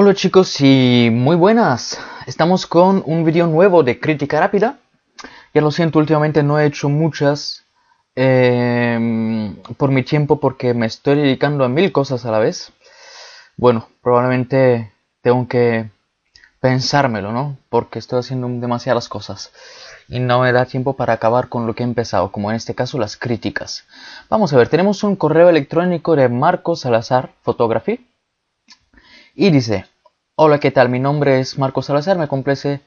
Hola chicos y muy buenas. Estamos con un video nuevo de crítica rápida. Ya lo siento, últimamente no he hecho muchas em, por mi tiempo porque me estoy dedicando a mil cosas a la vez. Bueno, probablemente tengo que pensármelo, ¿no? Porque estoy haciendo demasiadas cosas y no me da tiempo para acabar con lo que he empezado, como en este caso las críticas. Vamos a ver, tenemos un correo electrónico de marcos Salazar, fotografía y dice, hola, ¿qué tal? Mi nombre es Marco Salazar, me complace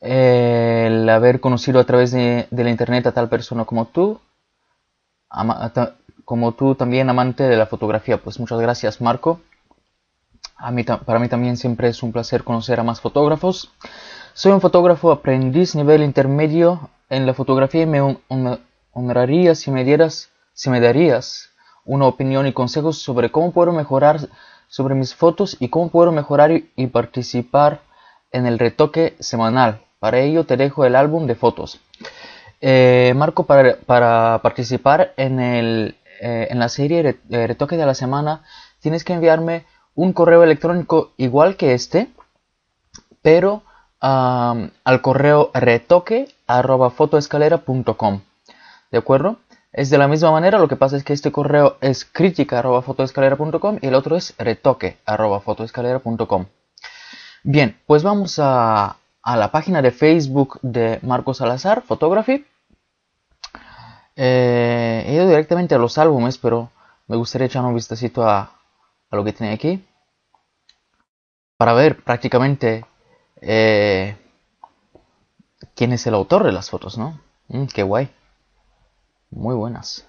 eh, el haber conocido a través de, la internet a tal persona como tú, como tú también amante de la fotografía. Pues muchas gracias, Marco. para mí también siempre es un placer conocer a más fotógrafos. Soy un fotógrafo aprendiz nivel intermedio en la fotografía y me honraría si me dieras, si me darías una opinión y consejos sobre cómo puedo mejorar sobre mis fotos y cómo puedo mejorar y participar en el retoque semanal. Para ello te dejo el álbum de fotos. Eh, marco, para, para, participar en, el, eh, en la serie Retoque de la Semana, tienes que enviarme un correo electrónico igual que este, pero al correo retoque arroba ¿De acuerdo? Es de la misma manera, lo que pasa es que este correo es crítica.fotoescalera.com y el otro es retoque.fotoescalera.com. Bien, pues vamos a, la página de Facebook de Marcos Salazar, Photography. Eh, he ido directamente a los álbumes, pero me gustaría echar un vistacito a, lo que tiene aquí. Para ver prácticamente eh, quién es el autor de las fotos, ¿no? Mm, qué guay. Muy buenas.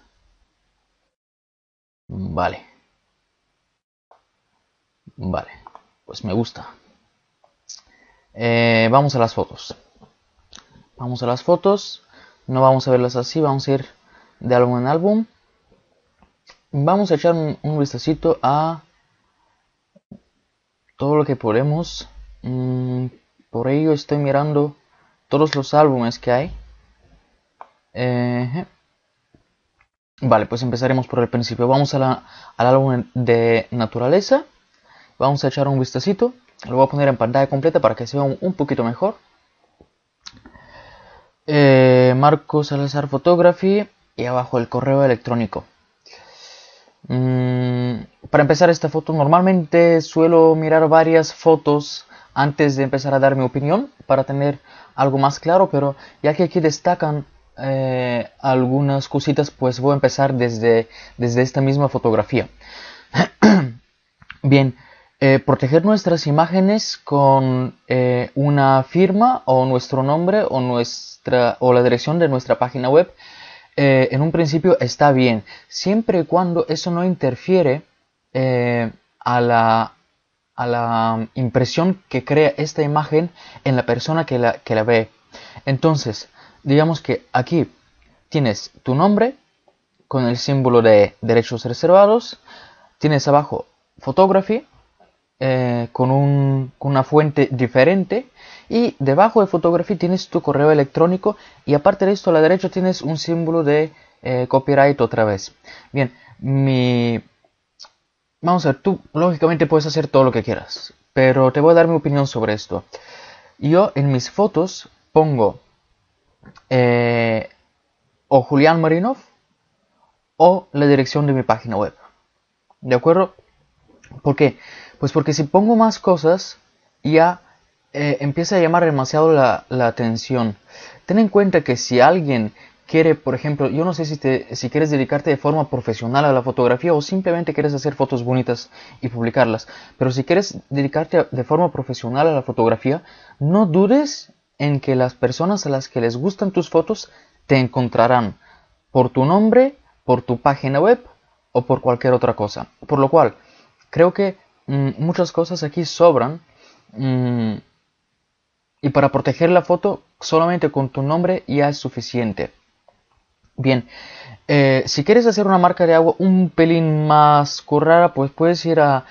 Vale. Vale. Pues me gusta. Eh, vamos a las fotos. Vamos a las fotos. No vamos a verlas así. Vamos a ir de álbum en álbum. Vamos a echar un, vistacito a todo lo que podemos. Mm, por ello estoy mirando todos los álbumes que hay. Eh, eh. Vale, pues empezaremos por el principio. Vamos al álbum de naturaleza. Vamos a echar un vistacito. Lo voy a poner en pantalla completa para que se vea un, poquito mejor. Marcos eh, Marco Salazar Photography y abajo el correo electrónico. Mm, para empezar esta foto, normalmente suelo mirar varias fotos antes de empezar a dar mi opinión para tener algo más claro, pero ya que aquí destacan eh, algunas cositas, pues voy a empezar desde, desde esta misma fotografía. Bien, eh, proteger nuestras imágenes con eh, una firma o nuestro nombre o, nuestra, o la dirección de nuestra página web en un principio está bien, siempre y cuando eso no interfiere a la, a la impresión que crea esta imagen en la persona que la, que la ve. Entonces, digamos que aquí tienes tu nombre con el símbolo de derechos reservados, tienes abajo photography eh, con, un, una fuente diferente y debajo de photography tienes tu correo electrónico y aparte de esto a la derecha tienes un símbolo de eh, copyright otra vez. Bien, mi... Vamos a ver, tú lógicamente puedes hacer todo lo que quieras, pero te voy a dar mi opinión sobre esto. Yo en mis fotos pongo eh, o Julián Marinov o la dirección de mi página web. ¿De acuerdo? ¿Por qué? Pues porque si pongo más cosas, ya eh, empieza a llamar demasiado la, la, atención. Ten en cuenta que si alguien quiere, por ejemplo, yo no sé si, te, si quieres dedicarte de forma profesional a la fotografía o simplemente quieres hacer fotos bonitas y publicarlas, pero si quieres dedicarte de forma profesional a la fotografía, no dudes en que las personas a las que les gustan tus fotos te encontrarán por tu nombre, por tu página web o por cualquier otra cosa. Por lo cual, creo que mm, muchas cosas aquí sobran. Mm, y para proteger la foto, solamente con tu nombre ya es suficiente. Bien, eh, si quieres hacer una marca de agua un pelín más currada, pues puedes ir a,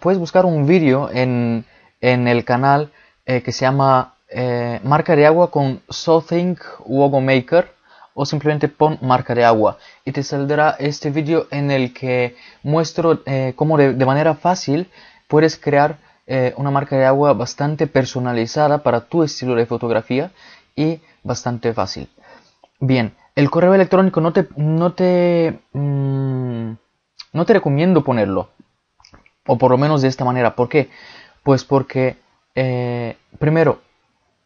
puedes buscar un vídeo en, en, el canal eh, que se llama eh, marca de agua con Something Logo Maker o simplemente pon marca de agua y te saldrá este vídeo en el que muestro eh, cómo de, manera fácil puedes crear eh, una marca de agua bastante personalizada para tu estilo de fotografía y bastante fácil. Bien, el correo electrónico no te, no te, mm, no te recomiendo ponerlo, o por lo menos de esta manera. ¿Por qué? Pues porque, primero,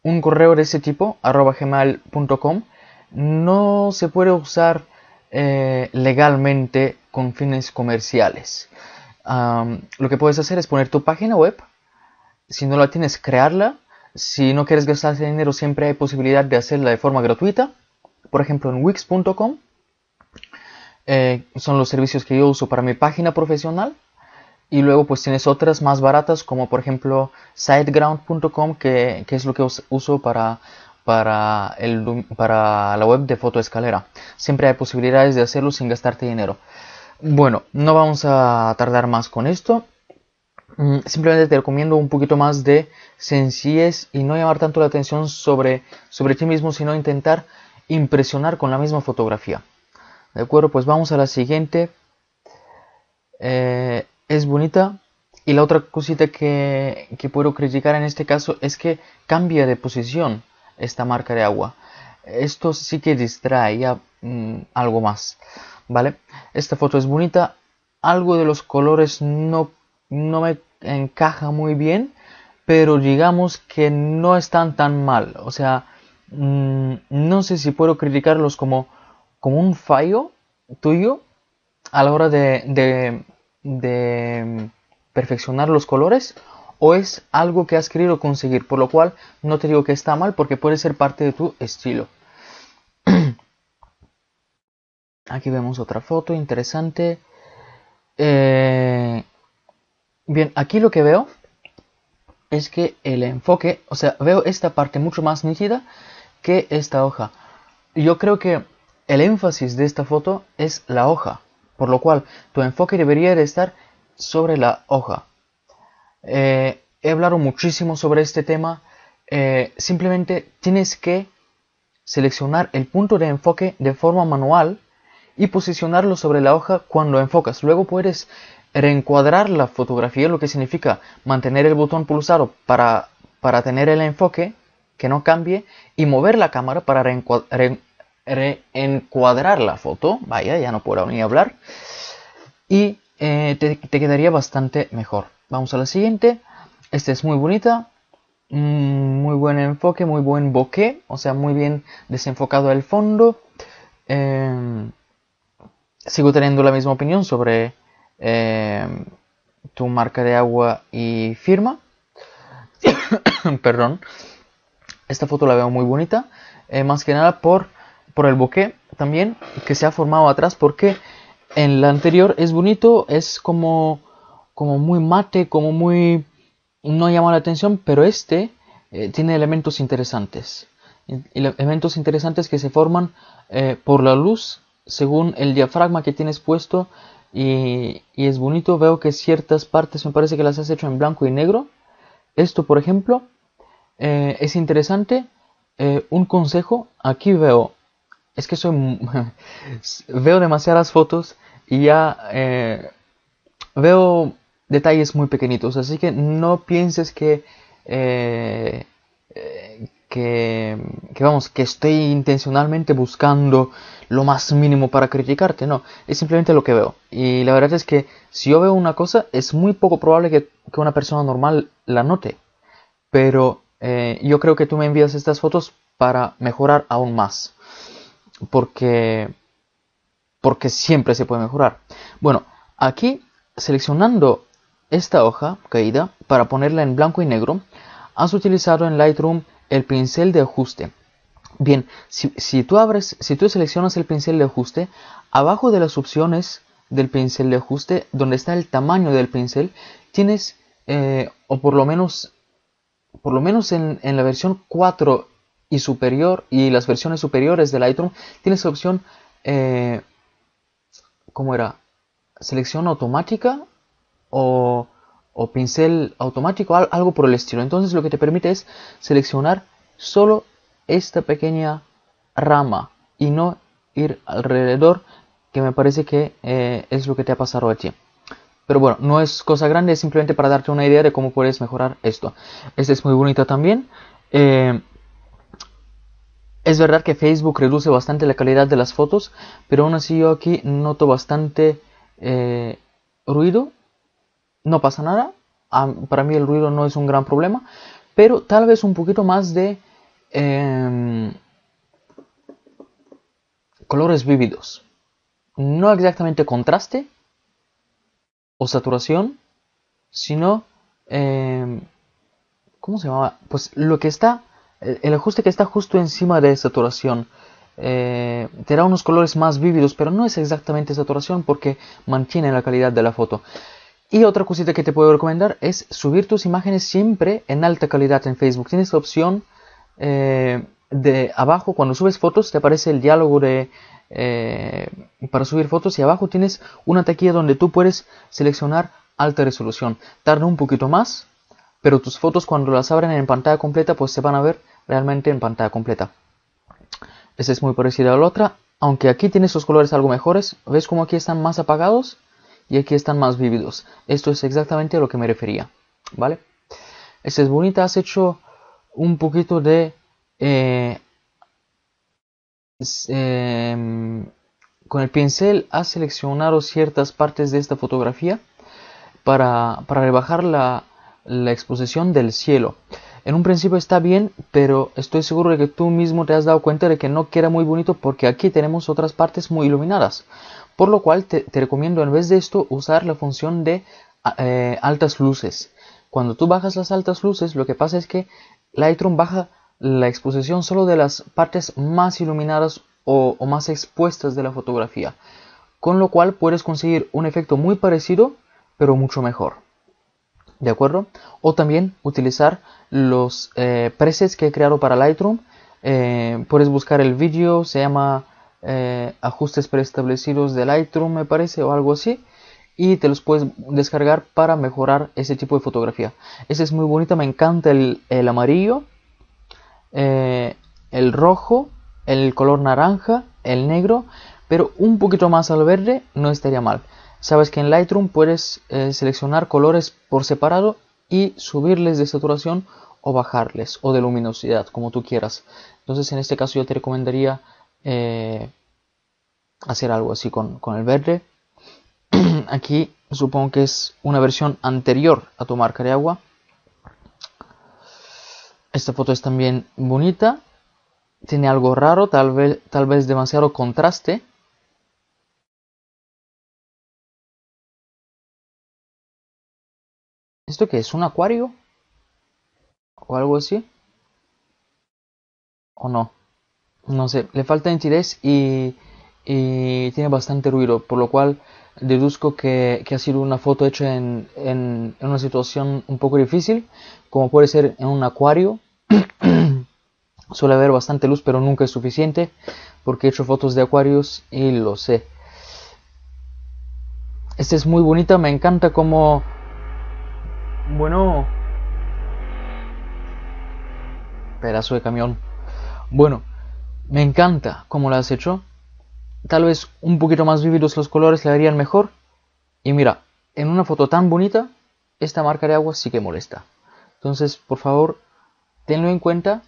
un correo de ese tipo, arroba gmail.com, no se puede usar eh, legalmente con fines comerciales. lo que puedes hacer es poner tu página web, si no la tienes, crearla. Si no quieres gastar dinero, siempre hay posibilidad de hacerla de forma gratuita. Por ejemplo, en wix.com eh, son los servicios que yo uso para mi página profesional. Y luego pues tienes otras más baratas como por ejemplo siteground.com que, es lo que uso para, para, el, para la web de fotoescalera. Siempre hay posibilidades de hacerlo sin gastarte dinero. Bueno, no vamos a tardar más con esto. Mm, simplemente te recomiendo un poquito más de sencillez y no llamar tanto la atención sobre, sobre ti mismo, sino intentar impresionar con la misma fotografía. De acuerdo, pues vamos a la siguiente. Eh, es bonita. Y la otra cosita que, que puedo criticar en este caso es que cambia de posición esta marca de agua. Esto sí que distrae ya mm, algo más. ¿Vale? Esta foto es bonita. Algo de los colores no, no me encaja muy bien. Pero digamos que no están tan mal. O sea, mm, no sé si puedo criticarlos como, como un fallo tuyo a la hora de de mm, perfeccionar los colores o es algo que has querido conseguir, por lo cual no te digo que está mal porque puede ser parte de tu estilo. Aquí vemos otra foto interesante. Eh, bien, aquí lo que veo es que el enfoque, o sea, veo esta parte mucho más nítida que esta hoja. Yo creo que el énfasis de esta foto es la hoja por lo cual tu enfoque debería de estar sobre la hoja. Eh, he hablado muchísimo sobre este tema, eh, simplemente tienes que seleccionar el punto de enfoque de forma manual y posicionarlo sobre la hoja cuando enfocas. Luego puedes reencuadrar la fotografía, lo que significa mantener el botón pulsado para, para tener el enfoque que no cambie y mover la cámara para reencuadrar, reencuadrar la foto, vaya, ya no puedo ni hablar, y eh, te, quedaría bastante mejor. Vamos a la siguiente, esta es muy bonita, mm, muy buen enfoque, muy buen bokeh, o sea, muy bien desenfocado el fondo. Eh, sigo teniendo la misma opinión sobre eh, tu marca de agua y firma. Perdón. Esta foto la veo muy bonita. más que nada por por el bokeh también que se ha formado atrás porque en la anterior es bonito, es como, como muy mate, como muy... no llama la atención, pero este eh, tiene elementos interesantes. Elementos interesantes que se forman eh, por la luz según el diafragma que tienes puesto y, es bonito. Veo que ciertas partes me parece que las has hecho en blanco y negro. Esto, por ejemplo, eh, es interesante. un consejo, aquí veo es que soy... veo demasiadas fotos y ya eh, veo detalles muy pequeñitos, así que no pienses eh, eh, que... que, vamos, que estoy intencionalmente buscando lo más mínimo para criticarte, no, es simplemente lo que veo. Y la verdad es que si yo veo una cosa, es muy poco probable que, una persona normal la note. Pero yo creo que tú me envías estas fotos para mejorar aún más porque, porque siempre se puede mejorar. Bueno, aquí seleccionando esta hoja caída para ponerla en blanco y negro, has utilizado en Lightroom el pincel de ajuste. Bien, si, tú abres, si tú seleccionas el pincel de ajuste, abajo de las opciones del pincel de ajuste, donde está el tamaño del pincel, tienes, eh, o por lo menos, por lo menos en, en la versión 4 y superior y las versiones superiores de Lightroom tienes la opción Como eh, cómo era selección automática o, pincel automático algo por el estilo entonces lo que te permite es seleccionar solo esta pequeña rama y no ir alrededor que me parece que eh, es lo que te ha pasado a ti pero bueno, no es cosa grande, es simplemente para darte una idea de cómo puedes mejorar esto. Esta es muy bonita también. Eh, es verdad que Facebook reduce bastante la calidad de las fotos, pero aún así yo aquí noto bastante eh, ruido. No pasa nada. Ah, para mí el ruido no es un gran problema. Pero tal vez un poquito más de em, colores vívidos. No exactamente contraste o saturación, sino... Em, ¿Cómo se llama? Pues lo que está el, ajuste que está justo encima de saturación eh, te da unos colores más vívidos, pero no es exactamente saturación porque mantiene la calidad de la foto. Y otra cosita que te puedo recomendar es subir tus imágenes siempre en alta calidad en Facebook. Tienes la opción eh, de abajo, cuando subes fotos, te aparece el diálogo de eh, para subir fotos y abajo tienes una taquilla donde tú puedes seleccionar alta resolución. Tarda un poquito más, pero tus fotos cuando las abren en pantalla completa pues se van a ver realmente en pantalla completa. Esta es muy parecida a la otra, aunque aquí tiene sus colores algo mejores. ¿Ves cómo aquí están más apagados? Y aquí están más vívidos. Esto es exactamente a lo que me refería, ¿vale? Esta es bonita, has hecho un poquito de... Eh, em, con el pincel has seleccionado ciertas partes de esta fotografía para, rebajar la, la exposición del cielo en un principio está bien, pero estoy seguro de que tú mismo te has dado cuenta de que no queda muy bonito porque aquí tenemos otras partes muy iluminadas. Por lo cual te, recomiendo en vez de esto usar la función de ah, eh, altas luces. Cuando tú bajas las altas luces, lo que pasa es que Lightroom baja la exposición solo de las partes más iluminadas o más expuestas de la fotografía. Con lo cual puedes conseguir un efecto muy parecido, pero mucho mejor. ¿de acuerdo? O también utilizar los eh, presets que he creado para Lightroom. Eh, puedes buscar el vídeo, se llama eh, ajustes preestablecidos de Lightroom me parece o algo así y te los puedes descargar para mejorar ese tipo de fotografía. Esa es muy bonita, me encanta el, amarillo, el rojo, el color naranja, el negro, pero un poquito más al verde no estaría mal. Sabes que en Lightroom puedes eh, seleccionar colores por separado y subirles de saturación o bajarles o de luminosidad, como tú quieras. Entonces en este caso yo te recomendaría eh, hacer algo así con, el verde. Aquí supongo que es una versión anterior a tu marca de agua. Esta foto es también bonita. Tiene algo raro, tal vez, tal vez demasiado contraste. ¿Esto qué es? ¿Un acuario? ¿O algo así? ¿O no? No sé, le falta nitidez y, tiene bastante ruido, por lo cual deduzco que, ha sido una foto hecha en, en, una situación un poco difícil, como puede ser en un acuario. Suele haber bastante luz, pero nunca es suficiente, porque he hecho fotos de acuarios y lo sé. Esta es muy bonita, me encanta cómo bueno. Pedazo de camión. Bueno, me encanta cómo lo has hecho. Tal vez un poquito más vívidos los colores le harían mejor. Y mira, en una foto tan bonita, esta marca de agua sí que molesta. Entonces, por favor, tenlo en cuenta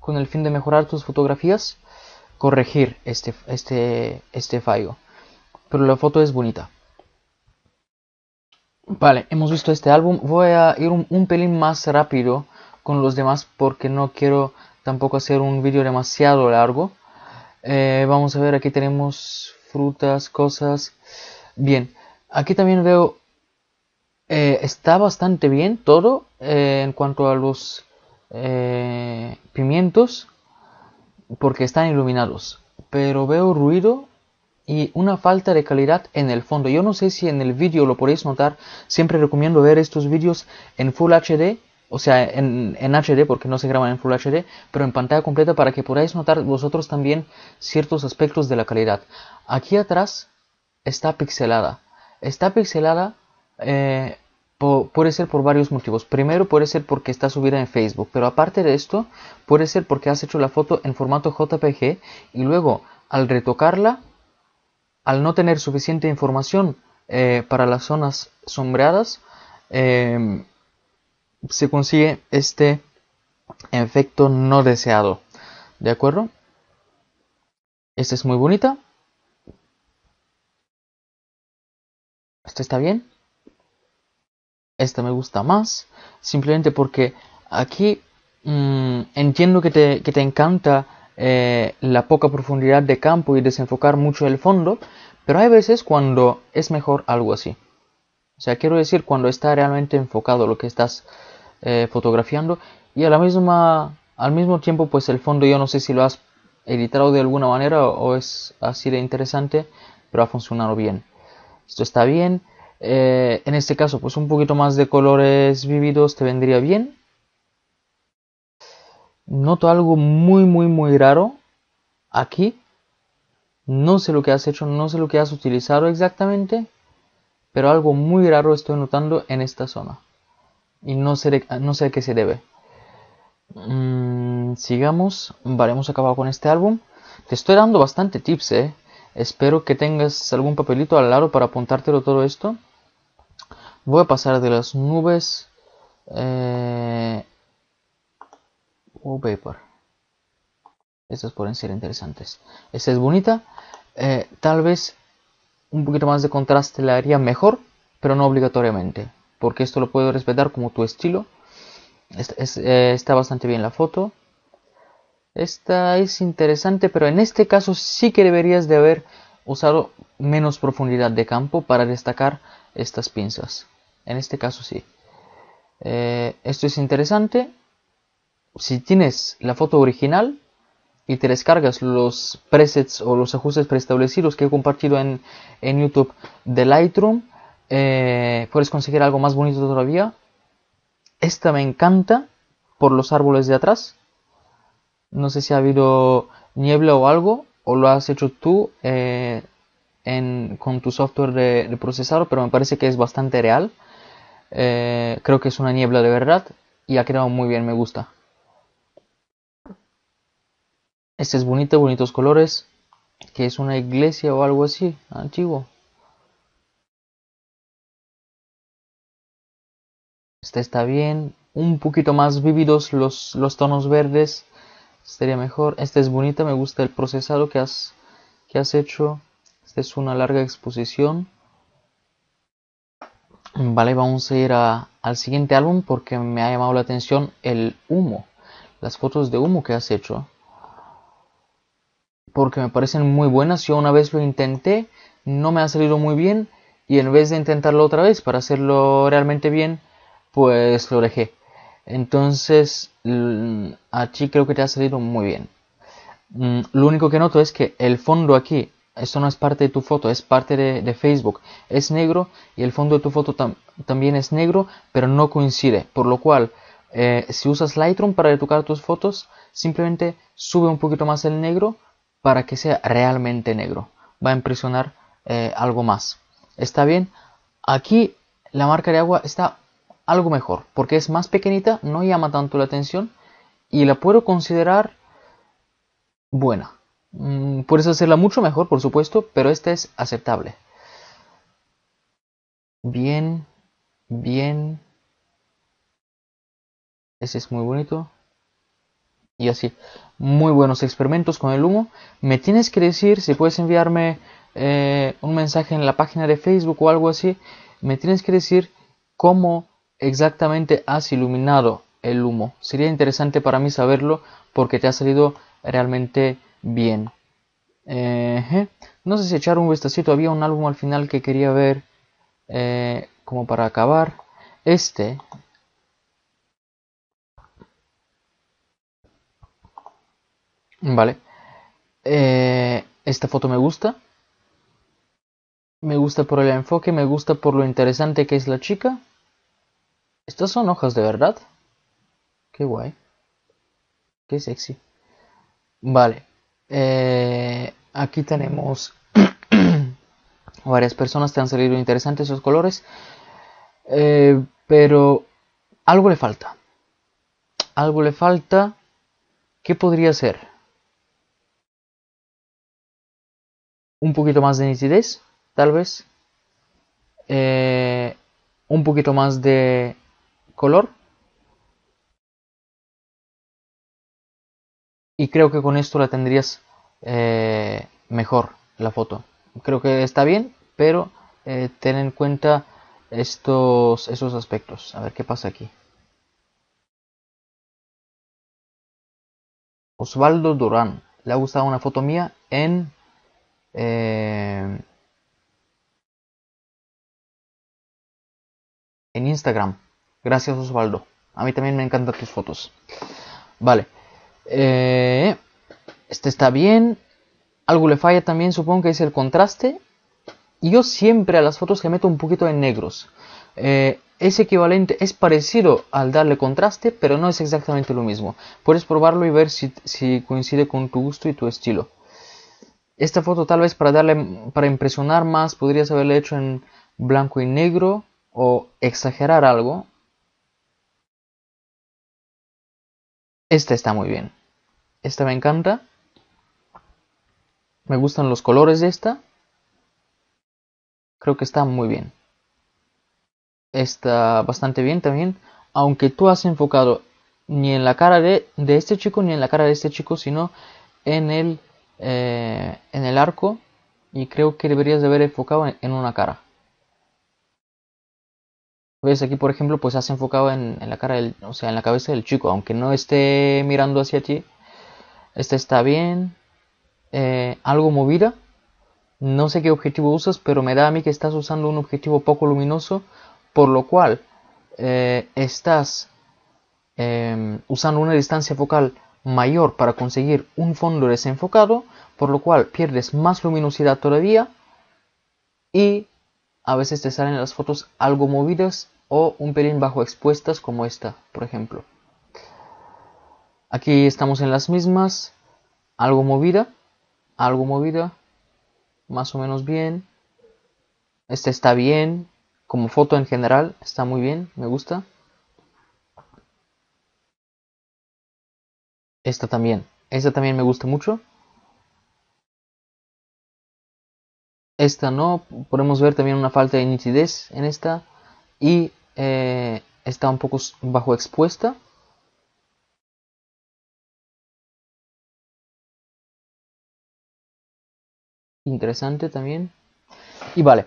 con el fin de mejorar tus fotografías, corregir este, este, este fallo. Pero la foto es bonita. Vale, hemos visto este álbum. Voy a ir un, pelín más rápido con los demás porque no quiero tampoco hacer un vídeo demasiado largo. Eh, vamos a ver, aquí tenemos frutas, cosas. Bien, aquí también veo... Eh, está bastante bien todo eh, en cuanto a los pimientos porque están iluminados. Pero veo ruido y una falta de calidad en el fondo. Yo no sé si en el vídeo lo podéis notar, siempre recomiendo ver estos vídeos en Full HD, o sea, en, en, HD porque no se graban en Full HD, pero en pantalla completa para que podáis notar vosotros también ciertos aspectos de la calidad. Aquí atrás está pixelada. Está pixelada eh, puede ser por varios motivos. Primero puede ser porque está subida en Facebook, pero aparte de esto puede ser porque has hecho la foto en formato JPG y luego al retocarla al no tener suficiente información eh, para las zonas sombreadas, eh, se consigue este efecto no deseado. ¿De acuerdo? Esta es muy bonita. Esta está bien. Esta me gusta más. Simplemente porque aquí mm, entiendo que que te encanta eh, la poca profundidad de campo y desenfocar mucho el fondo, pero hay veces cuando es mejor algo así. O sea, quiero decir cuando está realmente enfocado lo que estás eh, fotografiando y a la misma, al mismo tiempo pues el fondo yo no sé si lo has editado de alguna manera o es así de interesante, pero ha funcionado bien. Esto está bien. Eh, en este caso pues un poquito más de colores vividos te vendría bien noto algo muy, muy, muy raro aquí. No sé lo que has hecho, no sé lo que has utilizado exactamente, pero algo muy raro estoy notando en esta zona. Y no sé, no sé a qué se debe. Mm, sigamos. Vale, hemos acabado con este álbum. Te estoy dando bastante tips, eh. Espero que tengas algún papelito al lado para apuntártelo todo esto. Voy a pasar de las nubes. Eh, paper Estas pueden ser interesantes. Esta es bonita. Eh, tal vez un poquito más de contraste la haría mejor, pero no obligatoriamente. Porque esto lo puedo respetar como tu estilo. Eh, está bastante bien la foto. Esta es interesante, pero en este caso sí que deberías de haber usado menos profundidad de campo para destacar estas pinzas. En este caso sí. Eh, esto es interesante si tienes la foto original y te descargas los presets o los ajustes preestablecidos que he compartido en, en YouTube de Lightroom, eh, puedes conseguir algo más bonito todavía. Esta me encanta por los árboles de atrás. No sé si ha habido niebla o algo, o lo has hecho tú eh, con tu software de, de, procesado, pero me parece que es bastante real. Eh, creo que es una niebla de verdad y ha quedado muy bien, me gusta. Este es bonito, bonitos colores. Que es una iglesia o algo así, antiguo. Este está bien. Un poquito más vívidos los, los tonos verdes. Sería mejor. Este es bonito, me gusta el procesado que has, que has hecho. Esta es una larga exposición. Vale, vamos a ir al siguiente álbum porque me ha llamado la atención el humo. Las fotos de humo que has hecho porque me parecen muy buenas. Yo una vez lo intenté, no me ha salido muy bien y en vez de intentarlo otra vez para hacerlo realmente bien, pues lo dejé. Entonces, mm, aquí creo que te ha salido muy bien. Mm, lo único que noto es que el fondo aquí, esto no es parte de tu foto, es parte de, Facebook, es negro y el fondo de tu foto también es negro, pero no coincide. Por lo cual, eh, si usas Lightroom para retocar tus fotos, simplemente sube un poquito más el negro para que sea realmente negro. Va a impresionar eh, algo más. Está bien. Aquí la marca de agua está algo mejor porque es más pequeñita, no llama tanto la atención y la puedo considerar buena. Mm, puedes hacerla mucho mejor, por supuesto, pero esta es aceptable. Bien, bien. Ese es muy bonito y así. Muy buenos experimentos con el humo. Me tienes que decir si puedes enviarme eh, un mensaje en la página de Facebook o algo así. Me tienes que decir cómo exactamente has iluminado el humo. Sería interesante para mí saberlo porque te ha salido realmente bien. no sé si echar un vistacito. Había un álbum al final que quería ver eh, como para acabar. Este Vale. Eh, esta foto me gusta. Me gusta por el enfoque, me gusta por lo interesante que es la chica. Estas son hojas de verdad. Qué guay. Qué sexy. Vale. Eh, aquí tenemos varias personas te han salido interesantes esos colores. Eh, pero algo le falta. Algo le falta. ¿Qué podría ser? un poquito más de nitidez, tal vez. Eh, un poquito más de color. Y creo que con esto la tendrías eh, mejor la foto. Creo que está bien, pero eh, ten en cuenta estos esos aspectos. A ver qué pasa aquí. Osvaldo Durán. Le ha gustado una foto mía en eh, en Instagram. Gracias Osvaldo. A mí también me encantan tus fotos. Vale. Eh, este está bien. Algo le falla también, supongo que es el contraste. yo siempre a las fotos le meto un poquito de negros. Eh, es equivalente, es parecido al darle contraste, pero no es exactamente lo mismo. Puedes probarlo y ver si coincide con tu gusto y tu estilo. Esta foto tal vez para darle, para impresionar más, podrías haberle hecho en blanco y negro o exagerar algo. Esta está muy bien. Esta me encanta. Me gustan los colores de esta. Creo que está muy bien. Está bastante bien también. Aunque tú has enfocado ni en la cara de, de este chico ni en la cara de este chico, sino en el eh, en el arco y creo que deberías de haber enfocado en, una cara. ¿Ves? Aquí, por ejemplo, pues has enfocado en, la cara del, o sea, en la cabeza del chico, aunque no esté mirando hacia ti. Este está bien. Eh, algo movida. No sé qué objetivo usas, pero me da a mí que estás usando un objetivo poco luminoso, por lo cual eh, estás em, usando una distancia focal mayor para conseguir un fondo desenfocado, por lo cual pierdes más luminosidad todavía y a veces te salen las fotos algo movidas o un pelín bajo expuestas como esta, por ejemplo. Aquí estamos en las mismas, algo movida, algo movida, más o menos bien. Este está bien, como foto en general, está muy bien, me gusta. Esta también. Esta también me gusta mucho. Esta no. Podemos ver también una falta de nitidez en esta. Y eh, está un poco bajo expuesta. Interesante también. Y vale.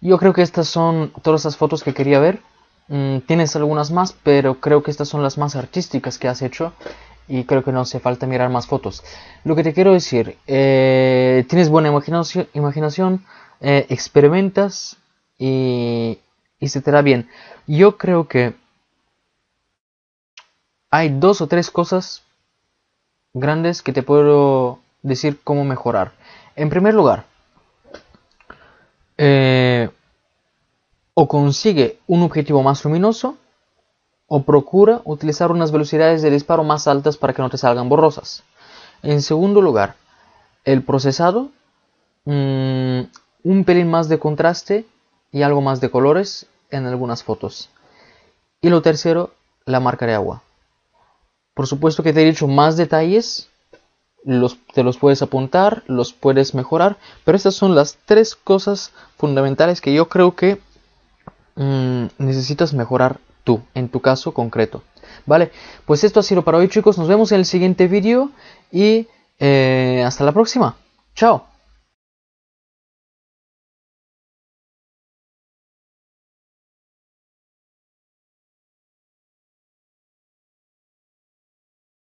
Yo creo que estas son todas las fotos que quería ver. Mm, tienes algunas más, pero creo que estas son las más artísticas que has hecho y creo que no hace falta mirar más fotos. Lo que te quiero decir, eh, tienes buena imaginación, imaginación eh, experimentas y, se te da bien. Yo creo que hay dos o tres cosas grandes que te puedo decir cómo mejorar. En primer lugar, eh, o consigue un objetivo más luminoso o procura utilizar unas velocidades de disparo más altas para que no te salgan borrosas. En segundo lugar, el procesado, mm, un pelín más de contraste y algo más de colores en algunas fotos. Y lo tercero, la marca de agua. Por supuesto que te he dicho más detalles, te los puedes apuntar, los puedes mejorar, pero estas son las tres cosas fundamentales que yo creo que mm, necesitas mejorar tú, en tu caso concreto. Vale, pues esto ha sido para hoy chicos, nos vemos en el siguiente vídeo y eh, hasta la próxima. Chao.